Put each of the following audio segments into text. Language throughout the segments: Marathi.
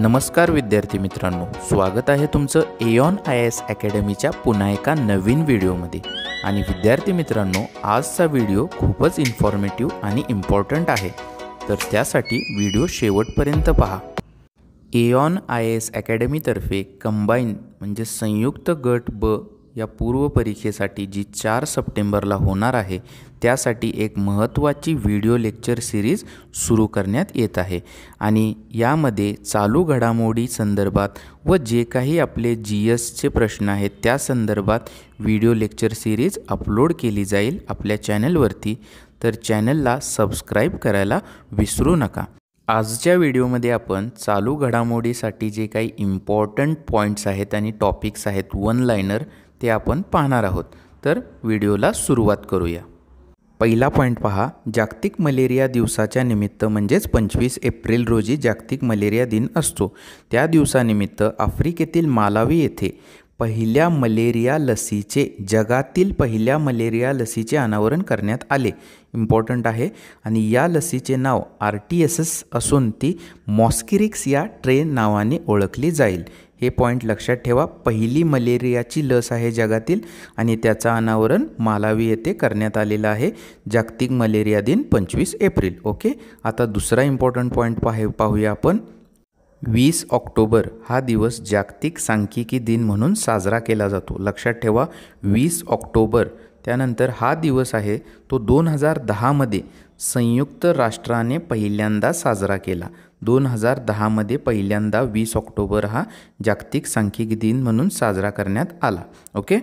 नमस्कार विद्यार्थी मित्रांनो स्वागत आहे तुमचं एऑन आय एस अकॅडमीच्या पुन्हा एका नवीन व्हिडिओमध्ये आणि विद्यार्थी मित्रांनो आजचा व्हिडिओ खूपच इन्फॉर्मेटिव्ह आणि इम्पॉर्टंट आहे तर त्यासाठी व्हिडिओ शेवटपर्यंत पहा एऑन आय एस अकॅडमीतर्फे कंबाईन म्हणजे संयुक्त गट ब या पूर्व परीक्षेसाठी जी चार सप्टेंबरला होणार आहे त्यासाठी एक महत्त्वाची व्हिडिओ लेक्चर सिरीज सुरू करण्यात येत आहे आणि यामध्ये चालू घडामोडी संदर्भात व जे काही आपले जी एसचे प्रश्न आहेत त्या संदर्भात व्हिडिओ लेक्चर सिरीज अपलोड केली जाईल आपल्या चॅनलवरती तर चॅनलला सबस्क्राईब करायला विसरू नका आजच्या व्हिडिओमध्ये आपण चालू घडामोडीसाठी जे काही इम्पॉर्टंट पॉईंट्स आहेत आणि टॉपिक्स आहेत वन लायनर ते आपण पाहणार आहोत तर व्हिडिओला सुरुवात करूया पहिला पॉईंट पहा जागतिक मलेरिया दिवसाच्या निमित्त म्हणजेच पंचवीस एप्रिल रोजी जागतिक मलेरिया दिन असतो त्या दिवसानिमित्त आफ्रिकेतील मालावी येथे पहिल्या मलेरिया लसीचे जगातील पहिल्या मलेरिया लसीचे अनावरण करण्यात आले इम्पॉर्टंट आहे आणि या लसीचे नाव आर टी एस एस असून ती मॉस्किरिक्स या ट्रेन नावाने ओळखली जाईल हे पॉईंट लक्षात ठेवा पहिली मलेरियाची लस आहे जगातील आणि त्याचं अनावरण मालावी येथे करण्यात आलेलं आहे जागतिक मलेरिया दिन पंचवीस एप्रिल ओके आता दुसरा इम्पॉर्टंट पॉईंट पाहे पाहूया आपण वीस ऑक्टोबर हा दिवस जागतिक सांख्यिकी दिन म्हणून साजरा केला जातो लक्षात ठेवा वीस ऑक्टोबर त्यानंतर हा दिवस आहे तो दोन हजार दहामध्ये संयुक्त राष्ट्राने पहिल्यांदा साजरा केला दोन हजार दहामध्ये पहिल्यांदा वीस ऑक्टोबर हा जागतिक सांख्यिक दिन म्हणून साजरा करण्यात आला ओके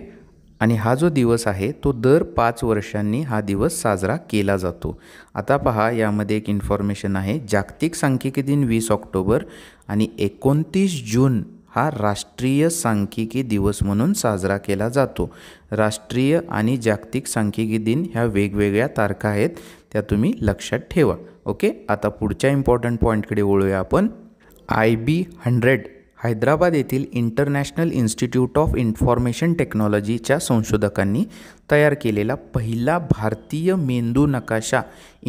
आणि हा जो दिवस आहे तो दर पाच वर्षांनी हा दिवस साजरा केला जातो आता पहा यामध्ये एक इन्फॉर्मेशन आहे जागतिक सांख्यिकी दिन वीस ऑक्टोबर आणि एकोणतीस जून हा राष्ट्रीय सांख्यिकी दिवस म्हणून साजरा केला जातो राष्ट्रीय आणि जागतिक सांख्यिकी दिन ह्या वेगवेगळ्या तारखा आहेत त्या तुम्ही लक्षात ठेवा ओके आता पुढच्या इम्पॉर्टंट पॉईंटकडे वळूया आपण आय बी हंड्रेड हैदराबाद येथील इंटरनॅशनल इन्स्टिट्यूट ऑफ इन्फॉर्मेशन टेक्नॉलॉजीच्या संशोधकांनी तयार केलेला पहिला भारतीय मेंदू नकाशा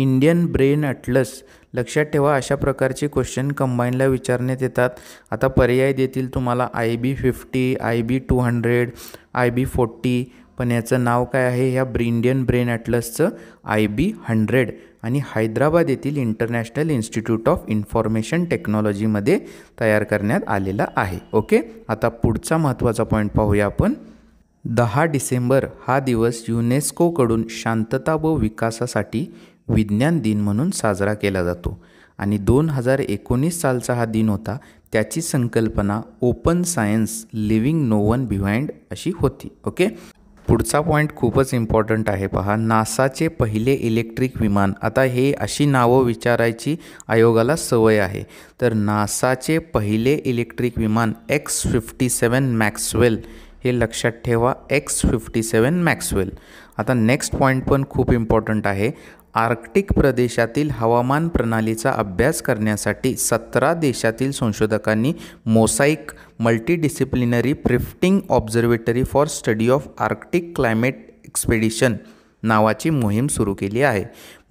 इंडियन ब्रेन अटलस लक्षात ठेवा अशा प्रकारचे क्वेश्चन कंबाईनला विचारण्यात येतात आता पर्याय देतील तुम्हाला I B fifty I B two hundred I B forty पण याचं नाव काय आहे ह्या ब्रिंडियन ब्रेन अटलसचं आय बी हंड्रेड आणि हैदराबाद येथील इंटरनॅशनल इन्स्टिट्यूट ऑफ इन्फॉर्मेशन टेक्नॉलॉजीमध्ये तयार करण्यात आलेला आहे ओके आता पुढचा महत्त्वाचा पॉईंट पाहूया आपण दहा डिसेंबर हा दिवस युनेस्कोकडून शांतता व विकासासाठी विज्ञान दिन म्हणून साजरा केला जातो आणि दोन हजार एकोणीस सालचा हा दिन होता त्याची संकल्पना open science leaving no one behind अशी होती ओके पुढचा पॉईंट खूपच इम्पॉर्टंट आहे पहा नासाचे पहिले इलेक्ट्रिक विमान आता हे अशी नावं विचारायची आयोगाला सवय आहे तर नासाचे पहिले इलेक्ट्रिक विमान एक्स फिफ्टी सेवन मॅक्सवेल हे लक्षात ठेवा एक्स फिफ्टी सेवन मॅक्सवेल आता नेक्स्ट पॉईंट पण खूप इम्पॉर्टंट आहे आर्क्टिक प्रदेशातील हवामान प्रणालीचा अभ्यास करण्यासाठी सतरा देशातील संशोधकांनी Mosaic multidisciplinary drifting observatory for study of Arctic climate expedition नावाची मोहीम सुरू केली आहे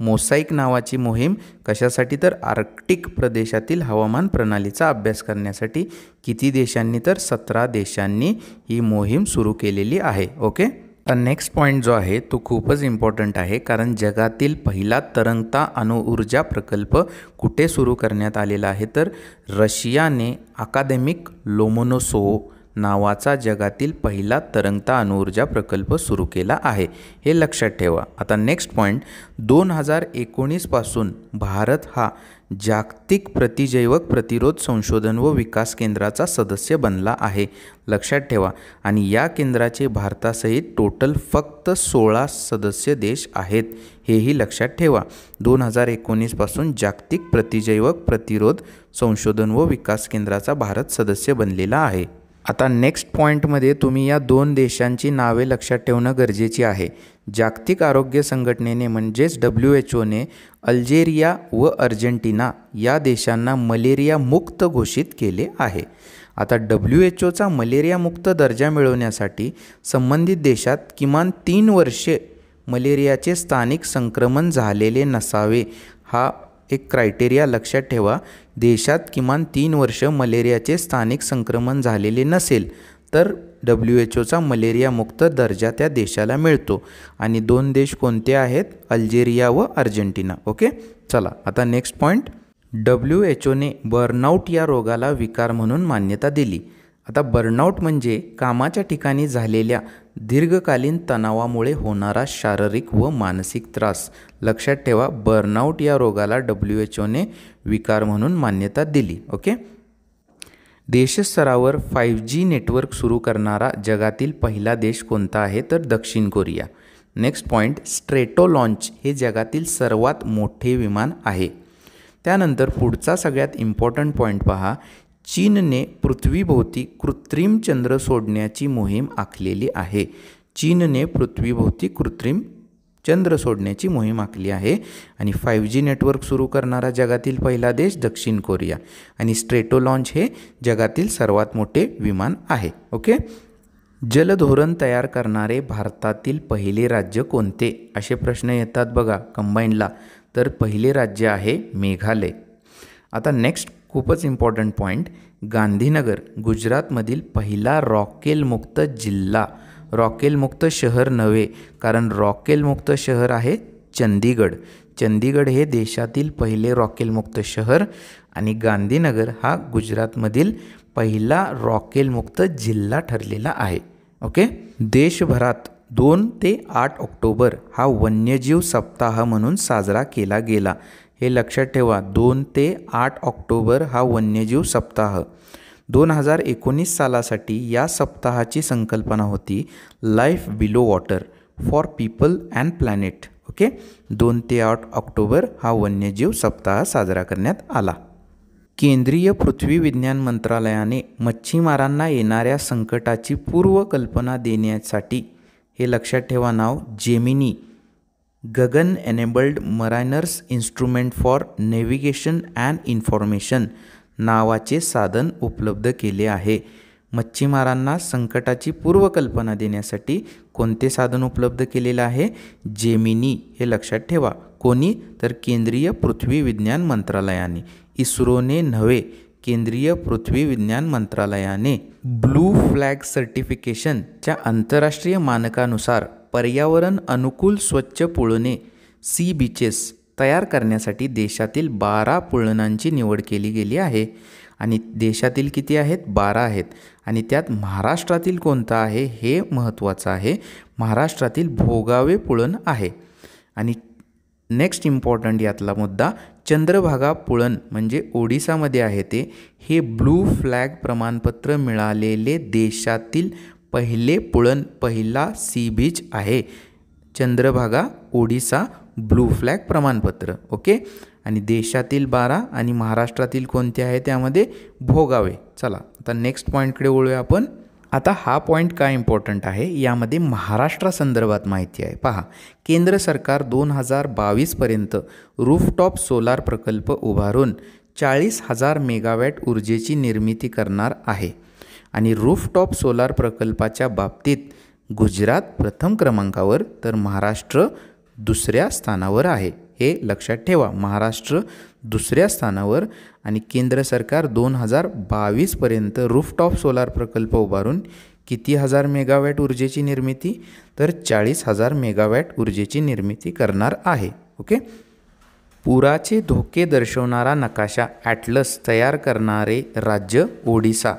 मोसाईक नावाची मोहीम कशासाठी तर आर्क्टिक प्रदेशातील हवामान प्रणालीचा अभ्यास करण्यासाठी किती देशांनी तर सतरा देशांनी ही मोहीम सुरू केलेली आहे ओके आता नेक्स्ट पॉईंट जो आहे तो खूपच इम्पॉर्टंट आहे कारण जगातील पहिला तरंगता अणुऊर्जा प्रकल्प कुठे सुरू करण्यात आलेला आहे तर रशियाने अकादेमिक लोमोनोसो नावाचा जगातील पहिला तरंगता अणुऊर्जा प्रकल्प सुरू केला आहे हे लक्षात ठेवा आता नेक्स्ट पॉईंट दोन हजार एकोणीसपासून भारत हा जागतिक प्रतिजैवक प्रतिरोध संशोधन व विकास केंद्राचा सदस्य बनला आहे लक्षात ठेवा आणि या केंद्राचे भारतासहित टोटल फक्त सोळा सदस्य देश आहेत हेही लक्षात ठेवा दोन हजार एकोणीसपासून जागतिक प्रतिजैवक प्रतिरोध संशोधन व विकास केंद्राचा भारत सदस्य बनलेला आहे आता नेक्स्ट पॉईंटमध्ये तुम्ही या दोन देशांची नावे लक्षात ठेवणं गरजेचे आहे जागतिक आरोग्य संघटनेने म्हणजेच डब्ल्यू एच ओने अल्जेरिया व अर्जेंटिना या देशांना मलेरिया मुक्त घोषित केले आहे आता डब्ल्यू एच ओचा मलेरियामुक्त दर्जा मिळवण्यासाठी संबंधित देशात किमान तीन वर्षे मलेरियाचे स्थानिक संक्रमण झालेले नसावे हा एक क्रायटेरिया लक्षात ठेवा देशात किमान तीन वर्ष मलेरियाचे स्थानिक संक्रमण झालेले नसेल तर डब्ल्यू एच ओचा मलेरियामुक्त दर्जा त्या देशाला मिळतो आणि दोन देश कोणते आहेत अल्जेरिया व अर्जेंटिना ओके चला आता नेक्स्ट पॉईंट डब्ल्यू एच ओने बर्नआउट या रोगाला विकार म्हणून मान्यता दिली आता बर्नआउट म्हणजे कामाच्या ठिकाणी झालेल्या दीर्घकालीन तणावामुळे होणारा शारीरिक व मानसिक त्रास लक्षात ठेवा बर्नआउट या रोगाला डब्ल्यू एच ओने विकार म्हणून मान्यता दिली ओके देशस्तरावर फाईव्ह जी नेटवर्क सुरू करणारा जगातील पहिला देश कोणता आहे तर दक्षिण Korea next point Stratolaunch हे जगातील सर्वात मोठे विमान आहे त्यानंतर पुढचा सगळ्यात इम्पॉर्टंट पॉईंट पहा चीनने पृथ्वीभोवती कृत्रिम चंद्र सोडण्याची मोहीम आखलेली आहे चीनने पृथ्वीभोवती कृत्रिम चंद्र सोडण्याची मोहीम आखली आहे आणि फाईव्ह जी नेटवर्क सुरू करणारा जगातील पहिला देश दक्षिण कोरिया आणि स्ट्रेटो लॉन्च हे जगातील सर्वात मोठे विमान आहे ओके जलधोरण तयार करणारे भारतातील पहिले राज्य कोणते असे प्रश्न येतात बघा कंबाईनला तर पहिले राज्य आहे मेघालय आता नेक्स्ट खूपच इम्पॉर्टंट पॉईंट गांधीनगर गुजरातमधील पहिला रॉकेलमुक्त जिल्हा रॉकेलमुक्त शहर नव्हे कारण रॉकेलमुक्त शहर आहे चंदीगड चंदीगड हे देशातील पहिले रॉकेलमुक्त शहर आणि गांधीनगर हा गुजरातमधील पहिला रॉकेलमुक्त जिल्हा ठरलेला आहे ओके देशभरात दोन ते आठ ऑक्टोबर हा वन्यजीव सप्ताह म्हणून साजरा केला गेला हे लक्षात ठेवा दोन ते आठ ऑक्टोबर हा वन्यजीव सप्ताह दोन हजार एकोणीस सालासाठी या सप्ताहाची संकल्पना होती life below water for people and planet okay दोन ते आठ ऑक्टोबर हा वन्यजीव सप्ताह साजरा करण्यात आला केंद्रीय पृथ्वी विज्ञान मंत्रालयाने मच्छीमारांना येणाऱ्या संकटाची पूर्वकल्पना देण्यासाठी हे लक्षात ठेवा नाव Gemini Gagan enabled mariners instrument for navigation and information नावाचे साधन उपलब्ध केले आहे मच्छीमारांना संकटाची पूर्वकल्पना देण्यासाठी कोणते साधन उपलब्ध केलेलं आहे जेमिनी हे लक्षात ठेवा कोणी तर केंद्रीय पृथ्वी विज्ञान मंत्रालयाने इस्रोने नव्हे केंद्रीय पृथ्वी विज्ञान मंत्रालयाने ब्लू फ्लॅग सर्टिफिकेशनच्या आंतरराष्ट्रीय मानकानुसार पर्यावरण अनुकूल स्वच्छ पुळणे सी बीचेस तयार करण्यासाठी देशातील बारा पुळणांची निवड केली गेली आहे आणि देशातील किती आहेत बारा आहेत आणि त्यात महाराष्ट्रातील कोणता आहे हे महत्त्वाचं आहे महाराष्ट्रातील भोगावे पुळण आहे आणि नेक्स्ट इम्पॉर्टंट यातला मुद्दा चंद्रभागा पुळण म्हणजे ओडिसामध्ये आहे ते हे ब्लू फ्लॅग प्रमाणपत्र मिळालेले देशातील पहिले पुळण पहिला सी बीच आहे चंद्रभागा ओडिसा ब्लू फ्लॅग प्रमाणपत्र ओके आणि देशातील बारा आणि महाराष्ट्रातील कोणते आहे त्यामध्ये भोगावे चला आता नेक्स्ट पॉईंटकडे वळूया आपण आता हा पॉईंट काय इम्पॉर्टंट आहे यामध्ये महाराष्ट्रासंदर्भात माहिती आहे पहा केंद्र सरकार दोन हजार बावीसपर्यंत रूफटॉप सोलार प्रकल्प उभारून चाळीस हजार मेगावॅट ऊर्जेची निर्मिती करणार आहे आणि रूफटॉप सोलार प्रकल्पाच्या बाबतीत गुजरात प्रथम क्रमांकावर तर महाराष्ट्र दुसऱ्या स्थानावर आहे हे लक्षात ठेवा महाराष्ट्र दुसऱ्या स्थानावर आणि केंद्र सरकार दोन हजार बावीसपर्यंत रूफटॉप सोलार प्रकल्प उभारून किती हजार मेगावॅट ऊर्जेची निर्मिती तर चाळीस हजार मेगावॅट ऊर्जेची निर्मिती करणार आहे ओके पुराचे धोके दर्शवणारा नकाशा ॲटलस तयार करणारे राज्य ओडिसा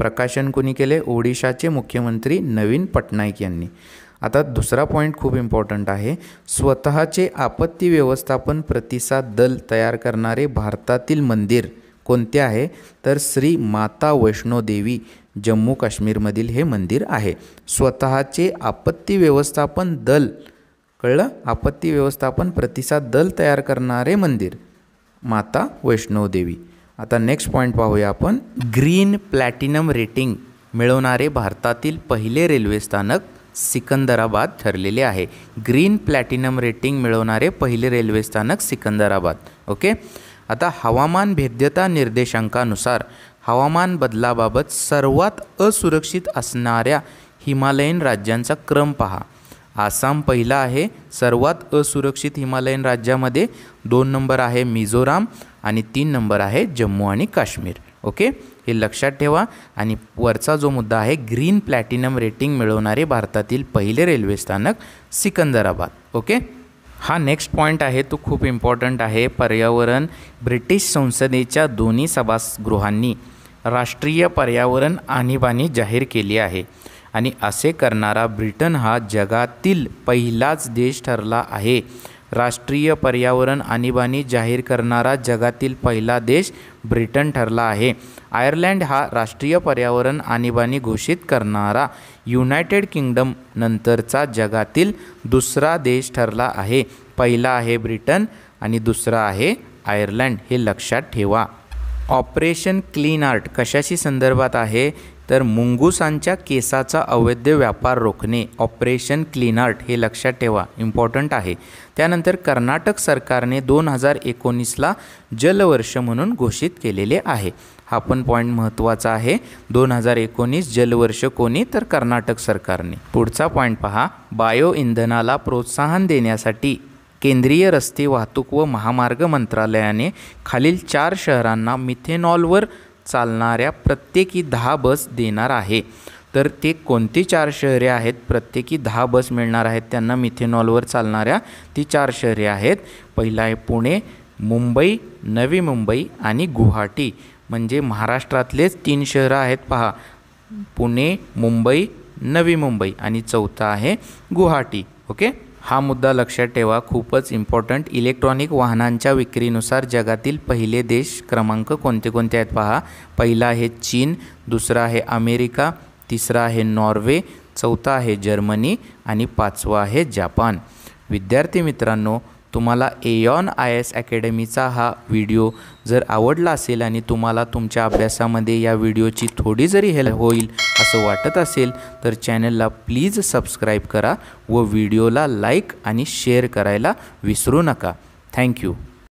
प्रकाशन कोणी केले ओडिशाचे मुख्यमंत्री नवीन पटनाईक यांनी आता दुसरा पॉईंट खूप इम्पॉर्टंट आहे स्वतःचे आपत्ती व्यवस्थापन प्रतिसाद दल तयार करणारे भारतातील मंदिर कोणते आहे तर श्री माता वैष्णोदेवी जम्मू काश्मीरमधील हे मंदिर आहे स्वतःचे आपत्ती व्यवस्थापन दल कळलं आपत्ती व्यवस्थापन प्रतिसाद दल तयार करणारे मंदिर माता वैष्णोदेवी आता नेक्स्ट पॉईंट पाहूया आपण ग्रीन प्लॅटिनम रेटिंग मिळवणारे भारतातील पहिले रेल्वे स्थानक सिकंदराबाद ठरलेले आहे ग्रीन प्लॅटिनम रेटिंग मिळवणारे पहिले रेल्वे स्थानक सिकंदराबाद ओके आता हवामान भेद्यता निर्देशांकानुसार हवामान बदलाबाबत सर्वात असुरक्षित असणाऱ्या हिमालयीन राज्यांचा क्रम पहा आसाम पहिला आहे सर्वात असुरक्षित हिमालयन राज्यामध्ये दोन नंबर आहे मिझोराम आणि तीन नंबर आहे जम्मू आणि काश्मीर ओके हे लक्षात ठेवा आणि वरचा जो मुद्दा आहे ग्रीन प्लॅटिनम रेटिंग मिळवणारे भारतातील पहिले रेल्वे स्थानक सिकंदराबाद ओके हा नेक्स्ट पॉईंट आहे तो खूप इम्पॉर्टंट आहे पर्यावरण ब्रिटिश संसदेच्या दोन्ही सभागृहांनी राष्ट्रीय पर्यावरण आणीबाणी जाहीर केली आहे आणि असे करणारा ब्रिटन हा जगातील पहिलाच देश ठरला आहे राष्ट्रीय पर्यावरण आणीबाणी जाहीर करणारा जगातील पहिला देश ब्रिटन ठरला आहे आयर्लंड हा राष्ट्रीय पर्यावरण आणीबाणी घोषित करणारा युनायटेड किंगडम नंतरचा जगातील दुसरा देश ठरला आहे पहिला आहे ब्रिटन आणि दुसरा आहे आयर्लंड हे लक्षात ठेवा ऑपरेशन क्लीन आर्ट कशाशी संदर्भात आहे तर मुंगुसांच्या केसाचा अवैध व्यापार रोखणे ऑपरेशन आर्ट हे लक्षात ठेवा इम्पॉर्टंट आहे त्यानंतर कर्नाटक सरकारने दोन हजार एकोणीसला जलवर्ष म्हणून घोषित केलेले आहे हा पण पॉईंट महत्त्वाचा आहे दोन हजार एकोणीस जलवर्ष कोणी तर कर्नाटक सरकारने पुढचा पॉईंट पहा बायो इंधनाला प्रोत्साहन देण्यासाठी केंद्रीय रस्ते वाहतूक व महामार्ग मंत्रालयाने खालील चार शहरांना मिथेनॉलवर चालणाऱ्या प्रत्येकी दहा बस देणार आहे तर ते कोणती चार शहरे आहेत प्रत्येकी दहा बस मिळणार आहेत त्यांना मिथेनॉलवर चालणाऱ्या ती चार शहरे आहेत पहिला आहे पुणे मुंबई नवी मुंबई आणि गुवाहाटी म्हणजे महाराष्ट्रातलेच तीन शहरं आहेत पहा पुणे मुंबई नवी मुंबई आणि चौथा आहे गुवाहाटी ओके हा मुद्दा लक्षात ठेवा खूपच इम्पॉर्टंट इलेक्ट्रॉनिक वाहनांच्या विक्रीनुसार जगातील पहिले देश क्रमांक कोणते कोणते आहेत पहा पहिला आहे चीन दुसरा आहे अमेरिका तिसरा आहे नॉर्वे चौथा आहे जर्मनी आणि पाचवा आहे जापान विद्यार्थी मित्रांनो तुम्हाला एयॉन आय एस अकॅडमीचा हा व्हिडिओ जर आवडला असेल आणि तुम्हाला तुमच्या अभ्यासामध्ये या व्हिडिओची थोडी जरी हेल्प होईल असं वाटत असेल तर चॅनलला प्लीज सबस्क्राईब करा व व्हिडिओला लाईक आणि शेअर करायला विसरू नका थँक्यू